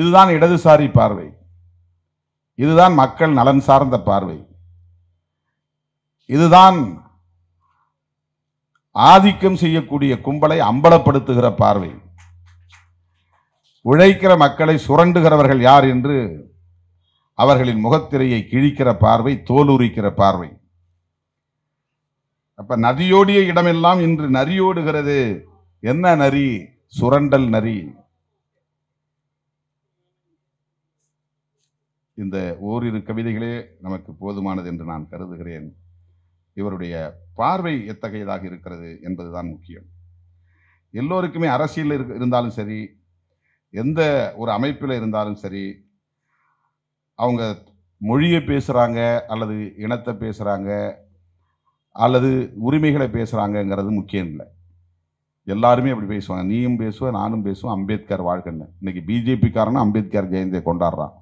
இதுதான் இடதுசாரி பார்வை இதுதான் மக்கள் நலன் சார்ந்த பார்வை இதுதான் ஆதிக்கம் செய்யக்கூடிய கும்பலை அம்பலப்படுத்துகிற பார்வை உழைக்கிற மக்களை சுரண்டுகிறவர்கள் யார் என்று அவர்களின் முகத்திரையை கிழிக்கிற பார்வை தோலுரிக்கிற பார்வை அப்ப நதியோடிய இடமெல்லாம் இன்று நரியோடுகிறது என்ன நரி சுரண்டல் நரி இந்த ஓரிரு கவிதைகளே நமக்கு போதுமானது என்று நான் கருதுகிறேன் இவருடைய பார்வை எத்தகையதாக இருக்கிறது என்பதுதான் முக்கியம் எல்லோருக்குமே அரசியல் இருக்க இருந்தாலும் சரி எந்த ஒரு அமைப்பில் இருந்தாலும் சரி அவங்க மொழியை பேசுகிறாங்க அல்லது இனத்தை பேசுகிறாங்க அல்லது உரிமைகளை பேசுகிறாங்கங்கிறது முக்கியம் இல்லை எல்லாருமே அப்படி பேசுவாங்க நீயும் பேசுவ நானும் பேசுவேன் அம்பேத்கர் வாழ்க்கன்னு இன்னைக்கு பிஜேபிக்காரனும் அம்பேத்கர் ஜெயந்தியை கொண்டாடுறான்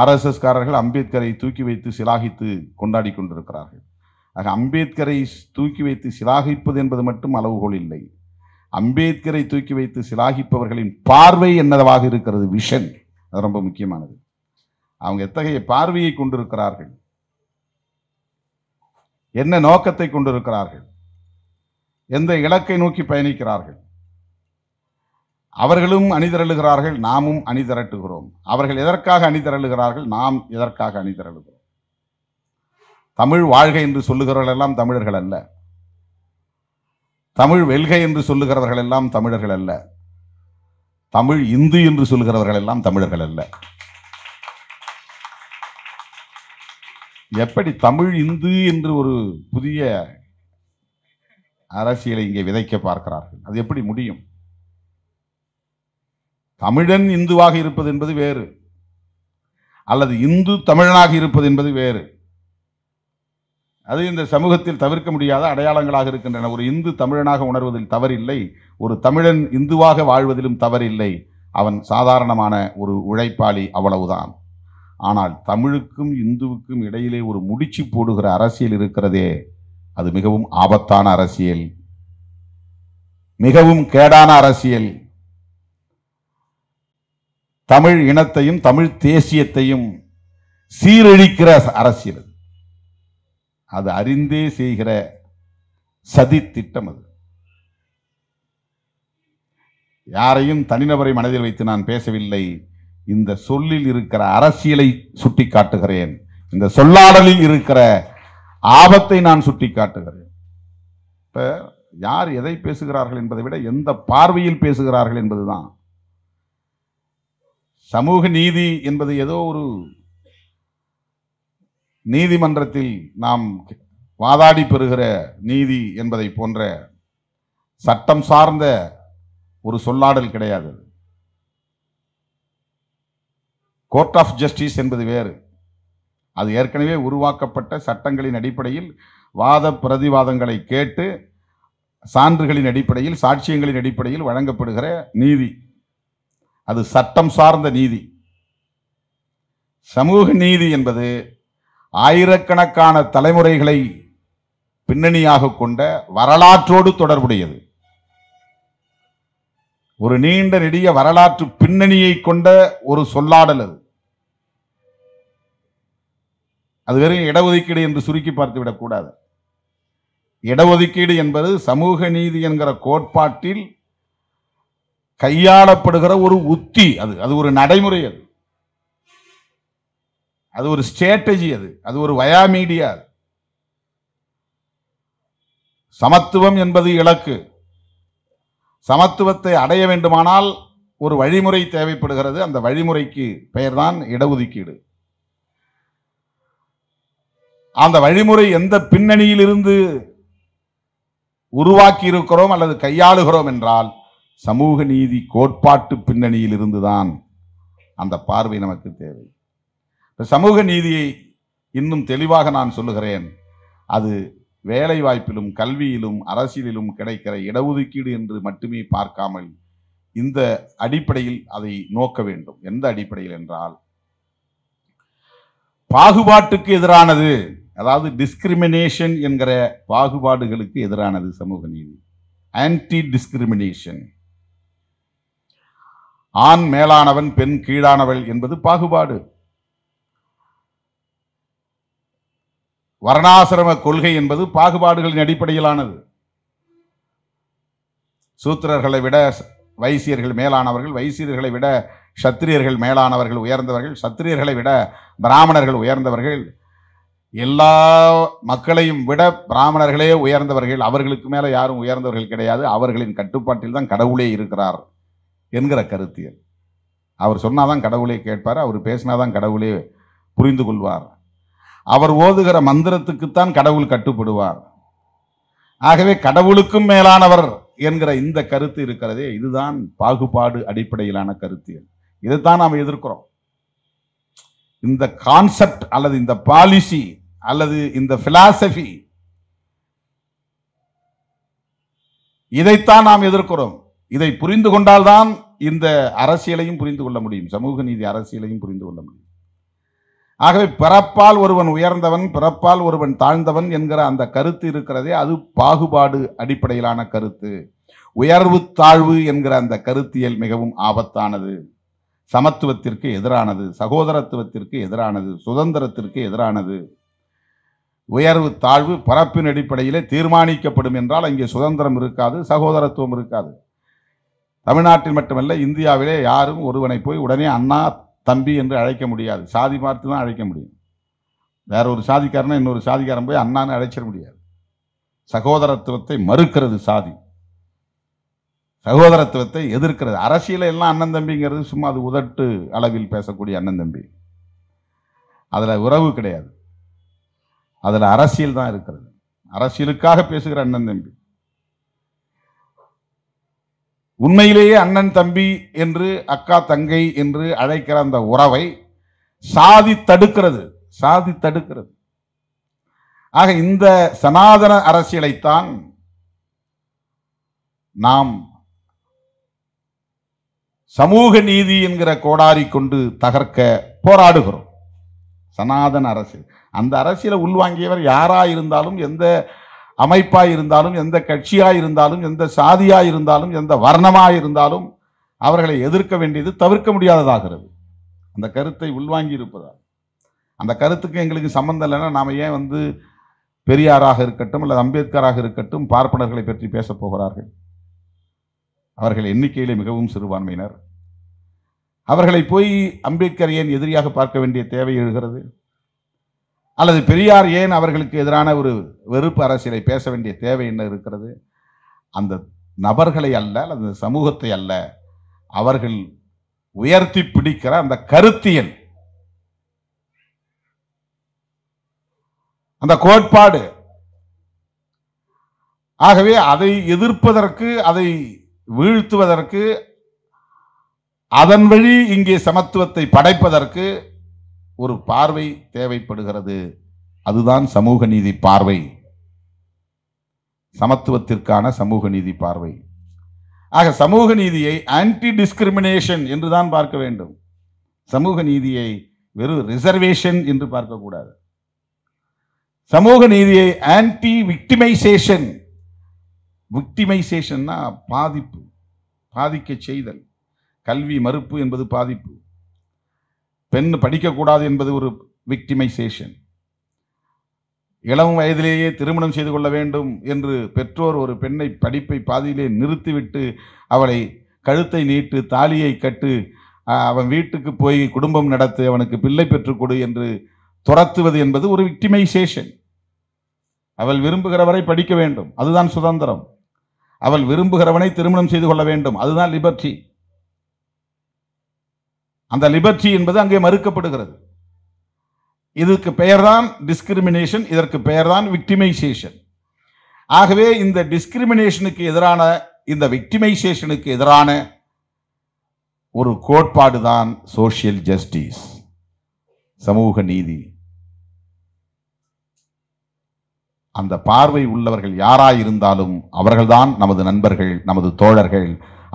ஆர்எஸ்எஸ்காரர்கள் அம்பேத்கரை தூக்கி வைத்து சிலாகித்து கொண்டாடி கொண்டிருக்கிறார்கள் ஆக அம்பேத்கரை தூக்கி வைத்து சிலாகிப்பது என்பது மட்டும் அளவுகோல் இல்லை அம்பேத்கரை தூக்கி வைத்து சிலாகிப்பவர்களின் பார்வை என்னவாக இருக்கிறது விஷன் அது ரொம்ப முக்கியமானது அவங்க எத்தகைய பார்வையை கொண்டிருக்கிறார்கள் என்ன நோக்கத்தை கொண்டிருக்கிறார்கள் எந்த இலக்கை நோக்கி பயணிக்கிறார்கள் அவர்களும் அணிதிரளுகிறார்கள் நாமும் அணிதிரட்டுகிறோம் அவர்கள் எதற்காக அணிதிரளுகிறார்கள் நாம் எதற்காக அணிதிரளுகிறோம் தமிழ் வாழ்க என்று சொல்லுகிறவர்கள் எல்லாம் தமிழர்கள் அல்ல தமிழ் வெல்கை என்று சொல்லுகிறவர்கள் எல்லாம் தமிழர்கள் அல்ல தமிழ் இந்து என்று சொல்லுகிறவர்கள் எல்லாம் தமிழர்கள் அல்ல எப்படி தமிழ் இந்து என்று ஒரு புதிய அரசியலை இங்கே விதைக்க பார்க்கிறார்கள் அது எப்படி முடியும் தமிழன் இந்துவாக இருப்பது என்பது வேறு அல்லது இந்து தமிழனாக இருப்பது என்பது வேறு அது இந்த சமூகத்தில் தவிர்க்க முடியாத அடையாளங்களாக இருக்கின்றன ஒரு இந்து தமிழனாக உணர்வதில் தவறில்லை ஒரு தமிழன் இந்துவாக வாழ்வதிலும் தவறில்லை அவன் சாதாரணமான ஒரு உழைப்பாளி அவ்வளவுதான் ஆனால் தமிழுக்கும் இந்துவுக்கும் இடையிலே ஒரு முடிச்சு போடுகிற அரசியல் இருக்கிறதே அது மிகவும் ஆபத்தான அரசியல் மிகவும் கேடான அரசியல் தமிழ் இனத்தையும் தமிழ் தேசியத்தையும் சீரழிக்கிற அரசியல் அது அறிந்தே செய்கிற சதி திட்டம் அது யாரையும் தனிநபரை மனதில் வைத்து நான் பேசவில்லை இந்த சொல்லில் இருக்கிற அரசியலை சுட்டி காட்டுகிறேன் இந்த சொல்லாடலில் இருக்கிற ஆபத்தை நான் சுட்டி காட்டுகிறேன் இப்போ யார் எதை பேசுகிறார்கள் என்பதை விட எந்த பார்வையில் பேசுகிறார்கள் என்பதுதான் சமூக நீதி என்பது ஏதோ ஒரு நீதிமன்றத்தில் நாம் வாதாடி பெறுகிற நீதி என்பதை போன்ற சட்டம் சார்ந்த ஒரு சொல்லாடல் கிடையாது கோர்ட் ஆஃப் ஜஸ்டிஸ் என்பது வேறு அது ஏற்கனவே உருவாக்கப்பட்ட சட்டங்களின் அடிப்படையில் வாத பிரதிவாதங்களை கேட்டு சான்றுகளின் அடிப்படையில் சாட்சியங்களின் அடிப்படையில் வழங்கப்படுகிற நீதி அது சட்டம் சார்ந்த நீதி சமூக நீதி என்பது ஆயிரக்கணக்கான தலைமுறைகளை பின்னணியாக கொண்ட வரலாற்றோடு தொடர்புடையது ஒரு நீண்ட நெடிய வரலாற்று பின்னணியை கொண்ட ஒரு சொல்லாடல் அது அது வெறும் இடஒதுக்கீடு என்று சுருக்கி பார்த்துவிடக்கூடாது இடஒதுக்கீடு என்பது சமூக நீதி என்கிற கோட்பாட்டில் கையாளப்படுகிற ஒரு உத்தி அது அது ஒரு நடைமுறை அது அது ஒரு ஸ்ட்ராட்டஜி அது அது ஒரு வயா மீடியா சமத்துவம் என்பது இலக்கு சமத்துவத்தை அடைய வேண்டுமானால் ஒரு வழிமுறை தேவைப்படுகிறது அந்த வழிமுறைக்கு பெயர்தான் இடஒதுக்கீடு அந்த வழிமுறை எந்த பின்னணியிலிருந்து உருவாக்கி இருக்கிறோம் அல்லது கையாளுகிறோம் என்றால் சமூக நீதி கோட்பாட்டு பின்னணியில் இருந்துதான் அந்த பார்வை நமக்கு தேவை இப்போ சமூக நீதியை இன்னும் தெளிவாக நான் சொல்லுகிறேன் அது வேலை வாய்ப்பிலும் கல்வியிலும் அரசியலிலும் கிடைக்கிற இடஒதுக்கீடு என்று மட்டுமே பார்க்காமல் இந்த அடிப்படையில் அதை நோக்க வேண்டும் எந்த அடிப்படையில் என்றால் பாகுபாட்டுக்கு எதிரானது அதாவது டிஸ்கிரிமினேஷன் என்கிற பாகுபாடுகளுக்கு எதிரானது சமூக நீதி ஆன்டி டிஸ்கிரிமினேஷன் ஆண் மேலானவன் பெண் கீழானவள் என்பது பாகுபாடு வர்ணாசிரம கொள்கை என்பது பாகுபாடுகளின் அடிப்படையிலானது சூத்திரர்களை விட வைசியர்கள் மேலானவர்கள் வைசியர்களை விட சத்திரியர்கள் மேலானவர்கள் உயர்ந்தவர்கள் சத்திரியர்களை விட பிராமணர்கள் உயர்ந்தவர்கள் எல்லா மக்களையும் விட பிராமணர்களே உயர்ந்தவர்கள் அவர்களுக்கு மேலே யாரும் உயர்ந்தவர்கள் கிடையாது அவர்களின் கட்டுப்பாட்டில் தான் கடவுளே இருக்கிறார் என்கிற கருத்தியல் அவர் சொன்னாதான் கடவுளே கேட்பார் அவர் பேசினாதான் கடவுளே புரிந்து கொள்வார் அவர் ஓதுகிற மந்திரத்துக்குத்தான் கடவுள் கட்டுப்படுவார் ஆகவே கடவுளுக்கும் மேலானவர் என்கிற இந்த கருத்து இருக்கிறதே இதுதான் பாகுபாடு அடிப்படையிலான கருத்தியல் இதைத்தான் நாம் எதிர்க்கிறோம் இந்த கான்செப்ட் அல்லது இந்த பாலிசி அல்லது இந்த பிலாசபி இதைத்தான் நாம் எதிர்க்கிறோம் இதை புரிந்து கொண்டால்தான் இந்த அரசியலையும் புரிந்து கொள்ள முடியும் சமூக நீதி அரசியலையும் புரிந்து கொள்ள முடியும் ஆகவே பிறப்பால் ஒருவன் உயர்ந்தவன் பிறப்பால் ஒருவன் தாழ்ந்தவன் என்கிற அந்த கருத்து இருக்கிறதே அது பாகுபாடு அடிப்படையிலான கருத்து உயர்வு தாழ்வு என்கிற அந்த கருத்தியல் மிகவும் ஆபத்தானது சமத்துவத்திற்கு எதிரானது சகோதரத்துவத்திற்கு எதிரானது சுதந்திரத்திற்கு எதிரானது உயர்வு தாழ்வு பரப்பின் அடிப்படையிலே தீர்மானிக்கப்படும் என்றால் அங்கே சுதந்திரம் இருக்காது சகோதரத்துவம் இருக்காது தமிழ்நாட்டில் மட்டுமல்ல இந்தியாவிலே யாரும் ஒருவனை போய் உடனே அண்ணா தம்பி என்று அழைக்க முடியாது சாதி பார்த்து தான் அழைக்க முடியும் வேற ஒரு சாதிக்காரனை இன்னொரு சாதிக்காரன் போய் அண்ணான்னு அழைச்சிட முடியாது சகோதரத்துவத்தை மறுக்கிறது சாதி சகோதரத்துவத்தை எதிர்க்கிறது அரசியல எல்லாம் அண்ணன் தம்பிங்கிறது சும்மா அது உதட்டு அளவில் பேசக்கூடிய அண்ணன் தம்பி அதில் உறவு கிடையாது அதில் அரசியல் தான் இருக்கிறது அரசியலுக்காக பேசுகிற அண்ணன் தம்பி உண்மையிலேயே அண்ணன் தம்பி என்று அக்கா தங்கை என்று அழைக்கிற அந்த உறவை சாதி தடுக்கிறது சாதி தடுக்கிறது ஆக இந்த சனாதன அரசியலைத்தான் நாம் சமூக நீதி என்கிற கோடாரி கொண்டு தகர்க்க போராடுகிறோம் சனாதன அரசியல் அந்த அரசியலை உள்வாங்கியவர் யாரா இருந்தாலும் எந்த அமைப்பாக இருந்தாலும் எந்த கட்சியாக இருந்தாலும் எந்த சாதியாக இருந்தாலும் எந்த வர்ணமாக இருந்தாலும் அவர்களை எதிர்க்க வேண்டியது தவிர்க்க முடியாததாகிறது அந்த கருத்தை உள்வாங்கி இருப்பதால் அந்த கருத்துக்கு எங்களுக்கு சம்மந்தம் இல்லைன்னா நாம் ஏன் வந்து பெரியாராக இருக்கட்டும் அல்லது அம்பேத்கராக இருக்கட்டும் பார்ப்பனர்களை பற்றி பேசப் போகிறார்கள் அவர்கள் எண்ணிக்கையிலே மிகவும் சிறுபான்மையினர் அவர்களை போய் அம்பேத்கர் ஏன் எதிரியாக பார்க்க வேண்டிய தேவை எழுகிறது அல்லது பெரியார் ஏன் அவர்களுக்கு எதிரான ஒரு வெறுப்பு அரசியலை பேச வேண்டிய தேவை என்ன இருக்கிறது அந்த நபர்களை அல்ல அல்லது சமூகத்தை அல்ல அவர்கள் உயர்த்தி பிடிக்கிற அந்த கருத்தியல் அந்த கோட்பாடு ஆகவே அதை எதிர்ப்பதற்கு அதை வீழ்த்துவதற்கு அதன் வழி இங்கே சமத்துவத்தை படைப்பதற்கு ஒரு பார்வை தேவைப்படுகிறது அதுதான் சமூக நீதி பார்வை சமத்துவத்திற்கான சமூக நீதி பார்வை ஆக சமூக நீதியை ஆன்டி டிஸ்கிரிமினேஷன் என்று தான் பார்க்க வேண்டும் சமூக நீதியை வெறும் ரிசர்வேஷன் என்று பார்க்கக்கூடாது சமூக நீதியை ஆன்டி விக்டிமைசேஷன் விக்டிமைசேஷன்னா பாதிப்பு பாதிக்க செய்தல் கல்வி மறுப்பு என்பது பாதிப்பு பெண் படிக்கக்கூடாது என்பது ஒரு விக்டிமைசேஷன் இளம் வயதிலேயே திருமணம் செய்து கொள்ள வேண்டும் என்று பெற்றோர் ஒரு பெண்ணை படிப்பை பாதியிலே நிறுத்திவிட்டு அவளை கழுத்தை நீட்டு தாலியை கட்டு அவன் வீட்டுக்கு போய் குடும்பம் நடத்து அவனுக்கு பிள்ளை பெற்றுக்கொடு என்று துரத்துவது என்பது ஒரு விக்டிமைசேஷன் அவள் விரும்புகிறவரை படிக்க வேண்டும் அதுதான் சுதந்திரம் அவள் விரும்புகிறவனை திருமணம் செய்து கொள்ள வேண்டும் அதுதான் லிபர்ட்டி அந்த லிபர்ட்டி என்பது அங்கே மறுக்கப்படுகிறது இதுக்கு பெயர்தான் டிஸ்கிரிமினேஷன் இதற்கு பெயர்தான் விக்டிமைசேஷன் ஆகவே இந்த டிஸ்கிரிமினேஷனுக்கு எதிரான இந்த விக்டிமைசேஷனுக்கு எதிரான ஒரு கோட்பாடு தான் சோசியல் ஜஸ்டிஸ் சமூக நீதி அந்த பார்வை உள்ளவர்கள் யாராயிருந்தாலும் அவர்கள்தான் நமது நண்பர்கள் நமது தோழர்கள்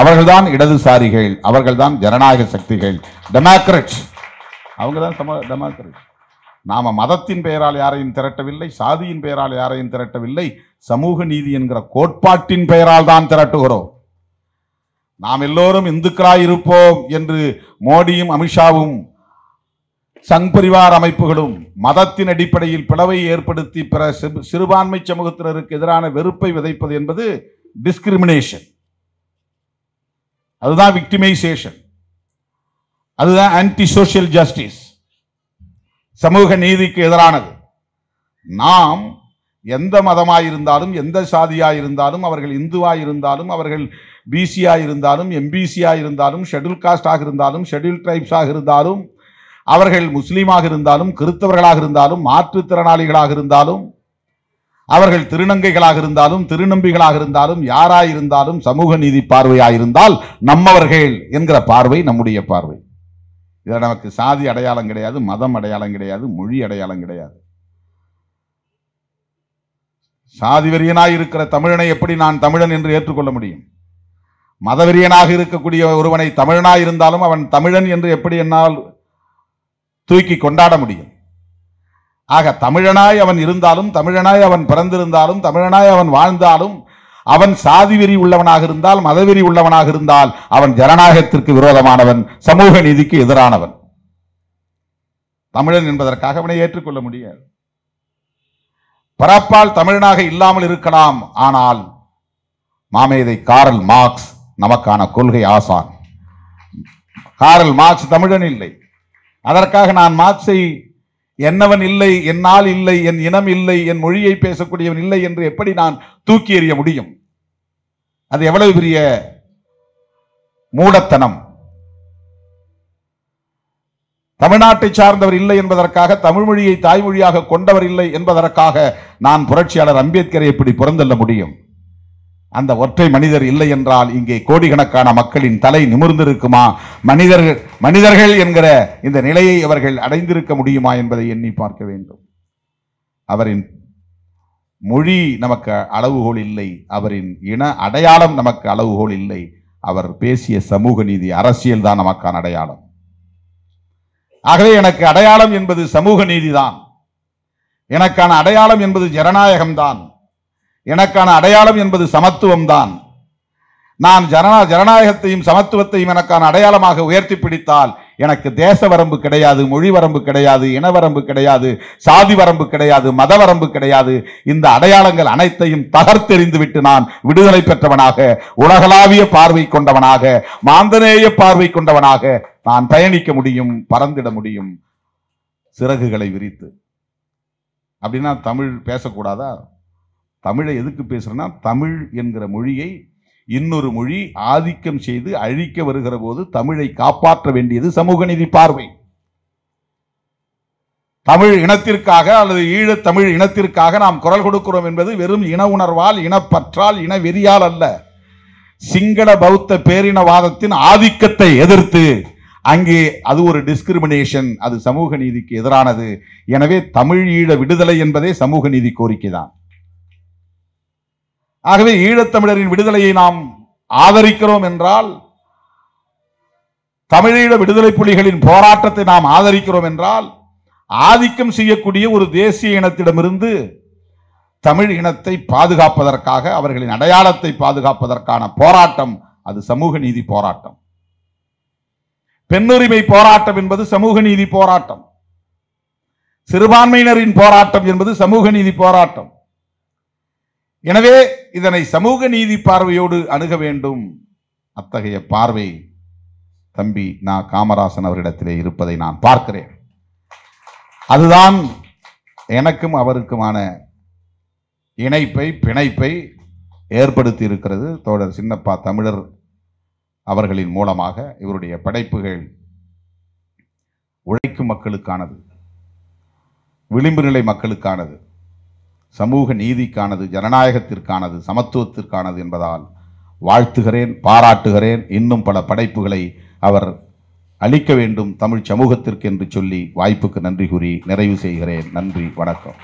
அவர்கள்தான் இடதுசாரிகள் அவர்கள்தான் ஜனநாயக சக்திகள் டெமோக்ரட்ஸ் அவங்க தான் சம நாம் மதத்தின் பெயரால் யாரையும் திரட்டவில்லை சாதியின் பெயரால் யாரையும் திரட்டவில்லை சமூக நீதி என்கிற கோட்பாட்டின் பெயரால் தான் திரட்டுகிறோம் நாம் எல்லோரும் இந்துக்களாய் இருப்போம் என்று மோடியும் அமித்ஷாவும் சங் பரிவார் அமைப்புகளும் மதத்தின் அடிப்படையில் பிளவை ஏற்படுத்தி பிற சிறுபான்மை சமூகத்தினருக்கு எதிரான வெறுப்பை விதைப்பது என்பது டிஸ்கிரிமினேஷன் அதுதான் விக்டிமைசேஷன் அதுதான் ஆன்டி சோஷியல் ஜஸ்டிஸ் சமூக நீதிக்கு எதிரானது நாம் எந்த மதமாக இருந்தாலும் எந்த சாதியாக இருந்தாலும் அவர்கள் இந்துவாக இருந்தாலும் அவர்கள் பிசியாக இருந்தாலும் எம்பிசியாக இருந்தாலும் ஷெட்யூல் காஸ்டாக இருந்தாலும் ஷெட்யூல் ட்ரைப்ஸாக இருந்தாலும் அவர்கள் முஸ்லீமாக இருந்தாலும் கிறிஸ்தவர்களாக இருந்தாலும் மாற்றுத்திறனாளிகளாக இருந்தாலும் அவர்கள் திருநங்கைகளாக இருந்தாலும் திருநம்பிகளாக இருந்தாலும் யாராயிருந்தாலும் சமூக நீதி பார்வையாக இருந்தால் நம்மவர்கள் என்கிற பார்வை நம்முடைய பார்வை இதில் நமக்கு சாதி அடையாளம் கிடையாது மதம் அடையாளம் கிடையாது மொழி அடையாளம் கிடையாது சாதி இருக்கிற தமிழனை எப்படி நான் தமிழன் என்று ஏற்றுக்கொள்ள முடியும் மதவெறியனாக இருக்கக்கூடிய ஒருவனை தமிழனாக இருந்தாலும் அவன் தமிழன் என்று எப்படி என்னால் தூக்கி கொண்டாட முடியும் ஆக தமிழனாய் அவன் இருந்தாலும் தமிழனாய் அவன் பிறந்திருந்தாலும் தமிழனாய் அவன் வாழ்ந்தாலும் அவன் சாதி வெறி உள்ளவனாக இருந்தால் மதவெறி உள்ளவனாக இருந்தால் அவன் ஜனநாயகத்திற்கு விரோதமானவன் சமூக நீதிக்கு எதிரானவன் தமிழன் என்பதற்காக அவனை ஏற்றுக்கொள்ள முடியாது பரப்பால் தமிழனாக இல்லாமல் இருக்கலாம் ஆனால் மாமேதை காரல் மார்க்ஸ் நமக்கான கொள்கை ஆசான் காரல் மார்க்ஸ் தமிழன் இல்லை அதற்காக நான் மார்க்ஸை என்னவன் இல்லை என்னால் இல்லை என் இனம் இல்லை என் மொழியை பேசக்கூடியவன் இல்லை என்று எப்படி நான் தூக்கி எறிய முடியும் அது எவ்வளவு பெரிய மூடத்தனம் தமிழ்நாட்டை சார்ந்தவர் இல்லை என்பதற்காக தமிழ் மொழியை தாய்மொழியாக கொண்டவர் இல்லை என்பதற்காக நான் புரட்சியாளர் அம்பேத்கரை இப்படி புறந்தள்ள முடியும் அந்த ஒற்றை மனிதர் இல்லை என்றால் இங்கே கோடிக்கணக்கான மக்களின் தலை நிமிர்ந்திருக்குமா மனிதர்கள் மனிதர்கள் என்கிற இந்த நிலையை அவர்கள் அடைந்திருக்க முடியுமா என்பதை எண்ணி பார்க்க வேண்டும் அவரின் மொழி நமக்கு அளவுகோல் இல்லை அவரின் இன அடையாளம் நமக்கு அளவுகோல் இல்லை அவர் பேசிய சமூக நீதி அரசியல் தான் நமக்கான அடையாளம் ஆகவே எனக்கு அடையாளம் என்பது சமூக நீதிதான் எனக்கான அடையாளம் என்பது ஜனநாயகம்தான் எனக்கான அடையாளம் என்பது சமத்துவம் தான் நான் ஜனநா ஜனநாயகத்தையும் சமத்துவத்தையும் எனக்கான அடையாளமாக உயர்த்தி பிடித்தால் எனக்கு தேச வரம்பு கிடையாது மொழி வரம்பு கிடையாது இனவரம்பு கிடையாது சாதி வரம்பு கிடையாது மத வரம்பு கிடையாது இந்த அடையாளங்கள் அனைத்தையும் தகர்த்தெறிந்துவிட்டு நான் விடுதலை பெற்றவனாக உலகளாவிய பார்வை கொண்டவனாக மாந்தனேய பார்வை கொண்டவனாக நான் பயணிக்க முடியும் பறந்திட முடியும் சிறகுகளை விரித்து அப்படின்னா தமிழ் பேசக்கூடாதா தமிழை எதுக்கு பேசுகிறேன்னா தமிழ் என்கிற மொழியை இன்னொரு மொழி ஆதிக்கம் செய்து அழிக்க வருகிற போது தமிழை காப்பாற்ற வேண்டியது சமூக நீதி பார்வை தமிழ் இனத்திற்காக அல்லது ஈழத் தமிழ் இனத்திற்காக நாம் குரல் கொடுக்கிறோம் என்பது வெறும் இன உணர்வால் இனப்பற்றால் இன வெறியால் அல்ல சிங்கள பௌத்த பேரினவாதத்தின் ஆதிக்கத்தை எதிர்த்து அங்கே அது ஒரு டிஸ்கிரிமினேஷன் அது சமூக நீதிக்கு எதிரானது எனவே தமிழ் ஈழ விடுதலை என்பதே சமூக நீதி கோரிக்கை தான் ஆகவே ஈழத்தமிழரின் விடுதலையை நாம் ஆதரிக்கிறோம் என்றால் தமிழீழ விடுதலை புலிகளின் போராட்டத்தை நாம் ஆதரிக்கிறோம் என்றால் ஆதிக்கம் செய்யக்கூடிய ஒரு தேசிய இனத்திடமிருந்து தமிழ் இனத்தை பாதுகாப்பதற்காக அவர்களின் அடையாளத்தை பாதுகாப்பதற்கான போராட்டம் அது சமூக நீதி போராட்டம் பெண்ணுரிமை போராட்டம் என்பது சமூக நீதி போராட்டம் சிறுபான்மையினரின் போராட்டம் என்பது சமூக நீதி போராட்டம் எனவே இதனை சமூக நீதி பார்வையோடு அணுக வேண்டும் அத்தகைய பார்வை தம்பி நான் காமராசன் அவரிடத்திலே இருப்பதை நான் பார்க்கிறேன் அதுதான் எனக்கும் அவருக்குமான இணைப்பை பிணைப்பை ஏற்படுத்தி இருக்கிறது தோழர் சின்னப்பா தமிழர் அவர்களின் மூலமாக இவருடைய படைப்புகள் உழைக்கும் மக்களுக்கானது விளிம்பு நிலை மக்களுக்கானது சமூக நீதிக்கானது ஜனநாயகத்திற்கானது சமத்துவத்திற்கானது என்பதால் வாழ்த்துகிறேன் பாராட்டுகிறேன் இன்னும் பல படைப்புகளை அவர் அளிக்க வேண்டும் தமிழ் சமூகத்திற்கு என்று சொல்லி வாய்ப்புக்கு நன்றி கூறி நிறைவு செய்கிறேன் நன்றி வணக்கம்